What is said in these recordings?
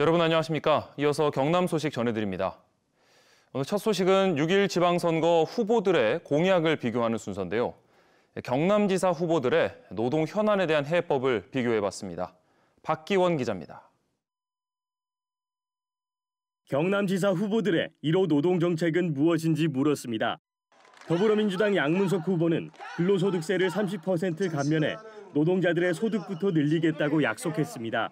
여러분 안녕하십니까? 이어서 경남 소식 전해드립니다. 오늘 첫 소식은 6일 지방선거 후보들의 공약을 비교하는 순서인데요. 경남지사 후보들의 노동 현안에 대한 해법을 비교해봤습니다. 박기원 기자입니다. 경남지사 후보들의 1호 노동 정책은 무엇인지 물었습니다. 더불어민주당 양문석 후보는 근로소득세를 30% 감면해 노동자들의 소득부터 늘리겠다고 약속했습니다.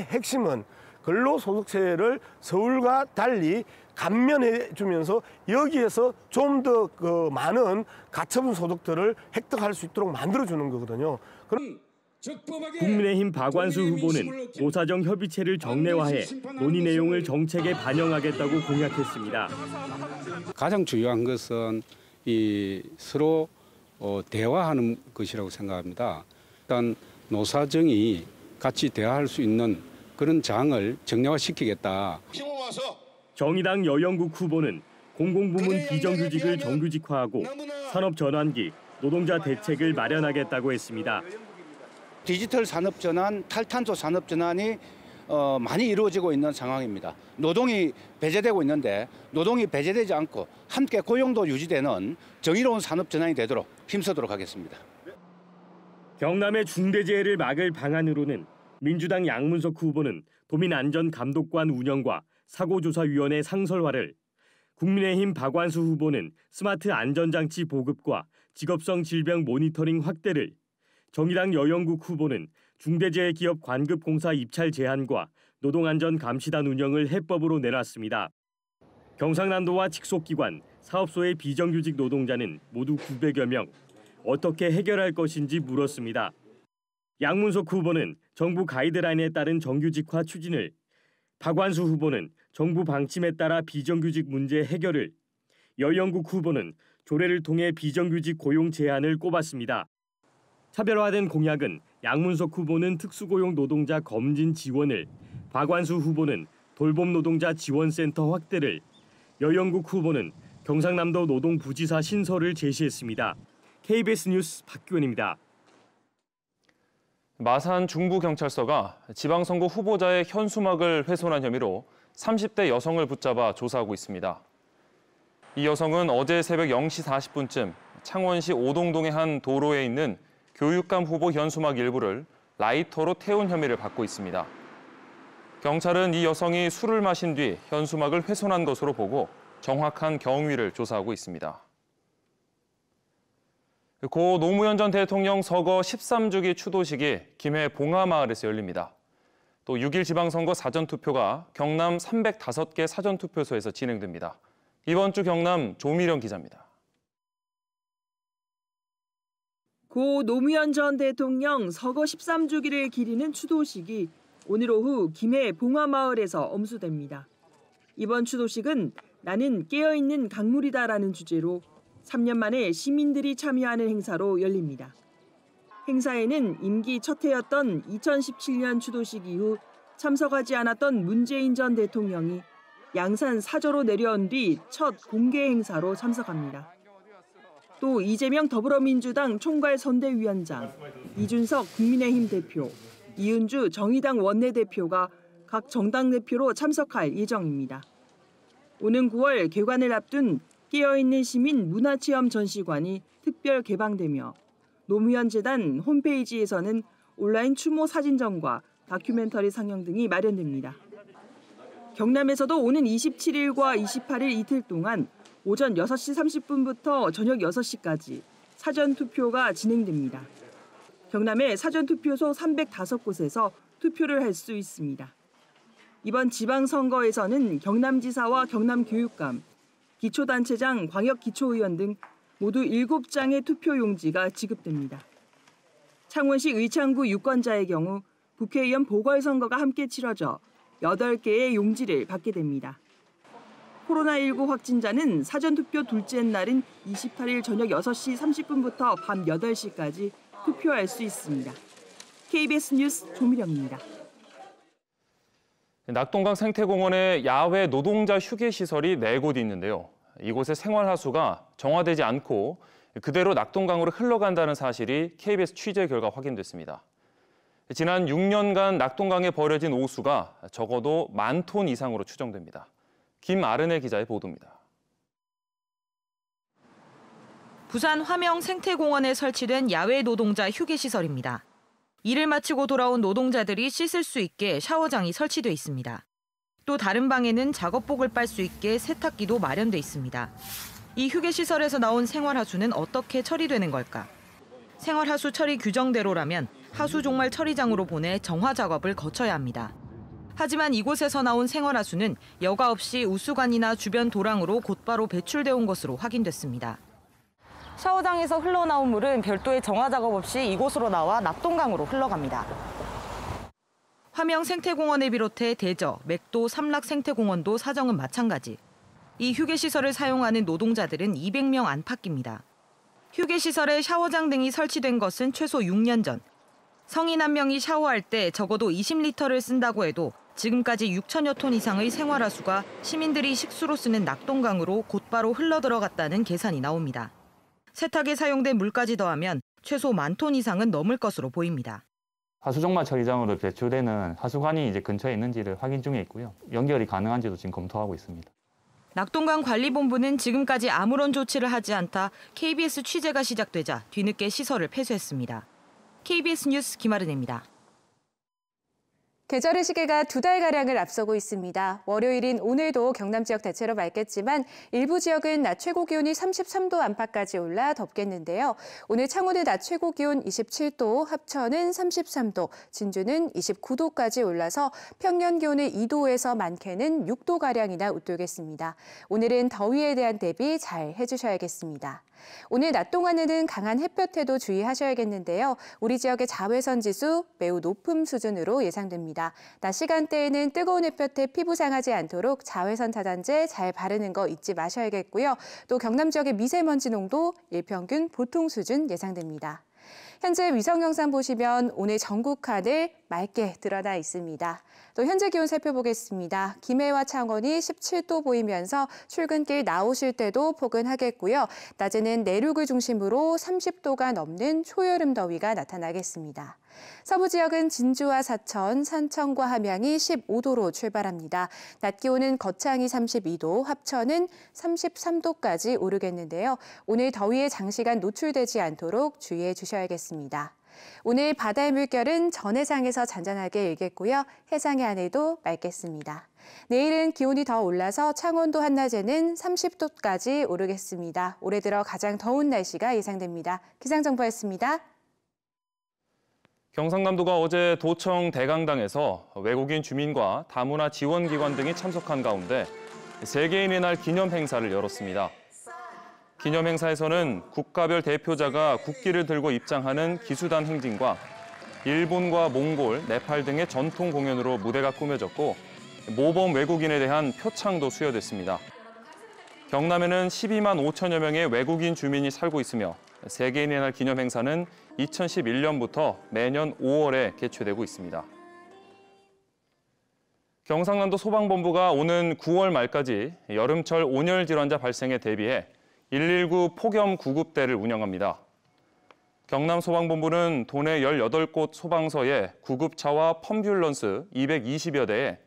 핵심은 근로소득세를 서울과 달리 감면해 주면서 여기에서 좀 더 그 많은 가처분 소득들을 획득할 수 있도록 만들어주는 거거든요. 그럼 국민의힘 박완수 후보는 노사정 협의체를 정례화해 논의 내용을 정책에 반영하겠다고 공약했습니다. 가장 중요한 것은 이 서로 어, 대화하는 것이라고 생각합니다. 일단 노사정이 같이 대화할 수 있는 그런 장을 정량화시키겠다. 정의당 여영국 후보는 공공부문 비정규직을 정규직화하고 산업전환기, 노동자 대책을 마련하겠다고 했습니다. 디지털 산업 전환, 탈탄소 산업 전환이 어, 많이 이루어지고 있는 상황입니다. 노동이 배제되고 있는데 노동이 배제되지 않고 함께 고용도 유지되는 정의로운 산업 전환이 되도록 힘써도록 하겠습니다. 경남의 중대재해를 막을 방안으로는 민주당 양문석 후보는 도민안전감독관 운영과 사고조사위원회 상설화를 국민의힘 박완수 후보는 스마트 안전장치 보급과 직업성 질병 모니터링 확대를 정의당 여영국 후보는 중대재해기업 관급공사 입찰 제한과 노동안전감시단 운영을 해법으로 내놨습니다. 경상남도와 직속기관, 사업소의 비정규직 노동자는 모두 900여 명. 어떻게 해결할 것인지 물었습니다. 양문석 후보는 정부 가이드라인에 따른 정규직화 추진을, 박완수 후보는 정부 방침에 따라 비정규직 문제 해결을, 여영국 후보는 조례를 통해 비정규직 고용 제한을 꼽았습니다. 차별화된 공약은 양문석 후보는 특수고용 노동자 검진 지원을, 박완수 후보는 돌봄 노동자 지원센터 확대를, 여영국 후보는 경상남도 노동부지사 신설을 제시했습니다. KBS 뉴스 박규현입니다. 마산 중부경찰서가 지방선거 후보자의 현수막을 훼손한 혐의로 30대 여성을 붙잡아 조사하고 있습니다. 이 여성은 어제 새벽 0시 40분쯤 창원시 오동동의 한 도로에 있는 교육감 후보 현수막 일부를 라이터로 태운 혐의를 받고 있습니다. 경찰은 이 여성이 술을 마신 뒤 현수막을 훼손한 것으로 보고 정확한 경위를 조사하고 있습니다. 고 노무현 전 대통령 서거 13주기 추도식이 김해 봉하마을에서 열립니다. 또 6일 지방선거 사전투표가 경남 305개 사전투표소에서 진행됩니다. 이번 주 경남 조미령 기자입니다. 고 노무현 전 대통령 서거 13주기를 기리는 추도식이 오늘 오후 김해 봉화마을에서 엄수됩니다. 이번 추도식은 나는 깨어있는 강물이다라는 주제로 3년 만에 시민들이 참여하는 행사로 열립니다. 행사에는 임기 첫 해였던 2017년 추도식 이후 참석하지 않았던 문재인 전 대통령이 양산 사저로 내려온 뒤 첫 공개 행사로 참석합니다. 또 이재명 더불어민주당 총괄 선대위원장, 이준석 국민의힘 대표, 이은주 정의당 원내대표가 각 정당 대표로 참석할 예정입니다. 오는 9월 개관을 앞둔 끼어있는 시민 문화체험 전시관이 특별 개방되며 노무현 재단 홈페이지에서는 온라인 추모 사진전과 다큐멘터리 상영 등이 마련됩니다. 경남에서도 오는 27일과 28일 이틀 동안 오전 6시 30분부터 저녁 6시까지 사전 투표가 진행됩니다. 경남의 사전 투표소 305곳에서 투표를 할 수 있습니다. 이번 지방선거에서는 경남지사와 경남교육감, 기초단체장, 광역기초의원 등 모두 7장의 투표용지가 지급됩니다. 창원시 의창구 유권자의 경우 국회의원 보궐선거가 함께 치러져 8개의 용지를 받게 됩니다. 코로나19 확진자는 사전투표 둘째 날인 28일 저녁 6시 30분부터 밤 8시까지 투표할 수 있습니다. KBS 뉴스 조미령입니다. 낙동강 생태공원의 야외 노동자 휴게시설이 4곳이 있는데요. 이곳의 생활하수가 정화되지 않고 그대로 낙동강으로 흘러간다는 사실이 KBS 취재 결과 확인됐습니다. 지난 6년간 낙동강에 버려진 오수가 적어도 만 톤 이상으로 추정됩니다. 김아른의 기자의 보도입니다. 부산 화명 생태공원에 설치된 야외 노동자 휴게시설입니다. 일을 마치고 돌아온 노동자들이 씻을 수 있게 샤워장이 설치돼 있습니다. 또 다른 방에는 작업복을 빨 수 있게 세탁기도 마련돼 있습니다. 이 휴게시설에서 나온 생활하수는 어떻게 처리되는 걸까? 생활하수 처리 규정대로라면 하수 종말 처리장으로 보내 정화 작업을 거쳐야 합니다. 하지만 이곳에서 나온 생활하수는 여과 없이 우수관이나 주변 도랑으로 곧바로 배출되어온 것으로 확인됐습니다. 샤워장에서 흘러나온 물은 별도의 정화 작업 없이 이곳으로 나와 납동강으로 흘러갑니다. 화명 생태공원을 비롯해 대저, 맥도, 삼락 생태공원도 사정은 마찬가지. 이 휴게시설을 사용하는 노동자들은 200명 안팎입니다. 휴게시설에 샤워장 등이 설치된 것은 최소 6년 전. 성인 한 명이 샤워할 때 적어도 20리터를 쓴다고 해도 지금까지 6천여 톤 이상의 생활하수가 시민들이 식수로 쓰는 낙동강으로 곧바로 흘러들어갔다는 계산이 나옵니다. 세탁에 사용된 물까지 더하면 최소 만 톤 이상은 넘을 것으로 보입니다. 하수종말 처리장으로 배출되는 하수관이 이제 근처에 있는지를 확인 중에 있고요. 연결이 가능한지도 지금 검토하고 있습니다. 낙동강 관리본부는 지금까지 아무런 조치를 하지 않다 KBS 취재가 시작되자 뒤늦게 시설을 폐쇄했습니다. KBS 뉴스 김아른입니다. 계절의 시계가 두 달가량을 앞서고 있습니다. 월요일인 오늘도 경남 지역 대체로 맑겠지만 일부 지역은 낮 최고 기온이 33도 안팎까지 올라 덥겠는데요. 오늘 창원의 낮 최고 기온 27도, 합천은 33도, 진주는 29도까지 올라서 평년 기온의 2도에서 많게는 6도가량이나 웃돌겠습니다. 오늘은 더위에 대한 대비 잘 해주셔야겠습니다. 오늘 낮 동안에는 강한 햇볕에도 주의하셔야겠는데요. 우리 지역의 자외선 지수 매우 높은 수준으로 예상됩니다. 낮 시간대에는 뜨거운 햇볕에 피부 상하지 않도록 자외선 차단제 잘 바르는 거 잊지 마셔야겠고요. 또 경남 지역의 미세먼지 농도 일평균 보통 수준 예상됩니다. 현재 위성 영상 보시면 오늘 전국 하늘 맑게 드러나 있습니다. 또 현재 기온 살펴보겠습니다. 김해와 창원이 17도 보이면서 출근길 나오실 때도 포근하겠고요. 낮에는 내륙을 중심으로 30도가 넘는 초여름 더위가 나타나겠습니다. 서부 지역은 진주와 사천, 산청과 함양이 15도로 출발합니다. 낮 기온은 거창이 32도, 합천은 33도까지 오르겠는데요. 오늘 더위에 장시간 노출되지 않도록 주의해 주셔야겠습니다. 있습니다. 오늘 바다의 물결은 전해상에서 잔잔하게 일겠고요. 해상의 안에도 맑겠습니다. 내일은 기온이 더 올라서 창원도 한낮에는 30도까지 오르겠습니다. 올해 들어 가장 더운 날씨가 예상됩니다. 기상정보였습니다. 경상남도가 어제 도청 대강당에서 외국인 주민과 다문화 지원기관 등이 참석한 가운데 세계인의 날 기념 행사를 열었습니다. 기념 행사에서는 국가별 대표자가 국기를 들고 입장하는 기수단 행진과 일본과 몽골, 네팔 등의 전통 공연으로 무대가 꾸며졌고 모범 외국인에 대한 표창도 수여됐습니다. 경남에는 12만 5천여 명의 외국인 주민이 살고 있으며 세계인의 날 기념 행사는 2011년부터 매년 5월에 개최되고 있습니다. 경상남도 소방본부가 오는 9월 말까지 여름철 온열 질환자 발생에 대비해 119 폭염 구급대를 운영합니다. 경남소방본부는 도내 18곳 소방서에 구급차와 펌뷸런스 220여 대에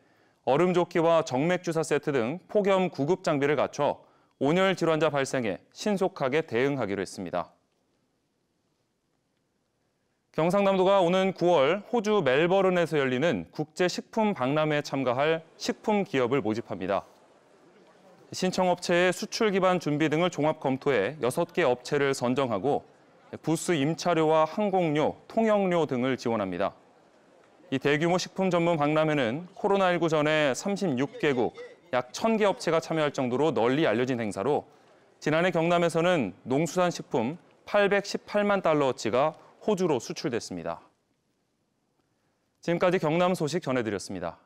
얼음조끼와 정맥주사 세트 등 폭염 구급 장비를 갖춰 온열 질환자 발생에 신속하게 대응하기로 했습니다. 경상남도가 오는 9월 호주 멜버른에서 열리는 국제식품 박람회에 참가할 식품 기업을 모집합니다. 신청업체의 수출 기반 준비 등을 종합 검토해 6개 업체를 선정하고 부스 임차료와 항공료, 통영료 등을 지원합니다. 이 대규모 식품 전문 박람회는 코로나19 전에 36개국 약 1,000개 업체가 참여할 정도로 널리 알려진 행사로 지난해 경남에서는 농수산식품 818만 달러어치가 호주로 수출됐습니다. 지금까지 경남 소식 전해드렸습니다.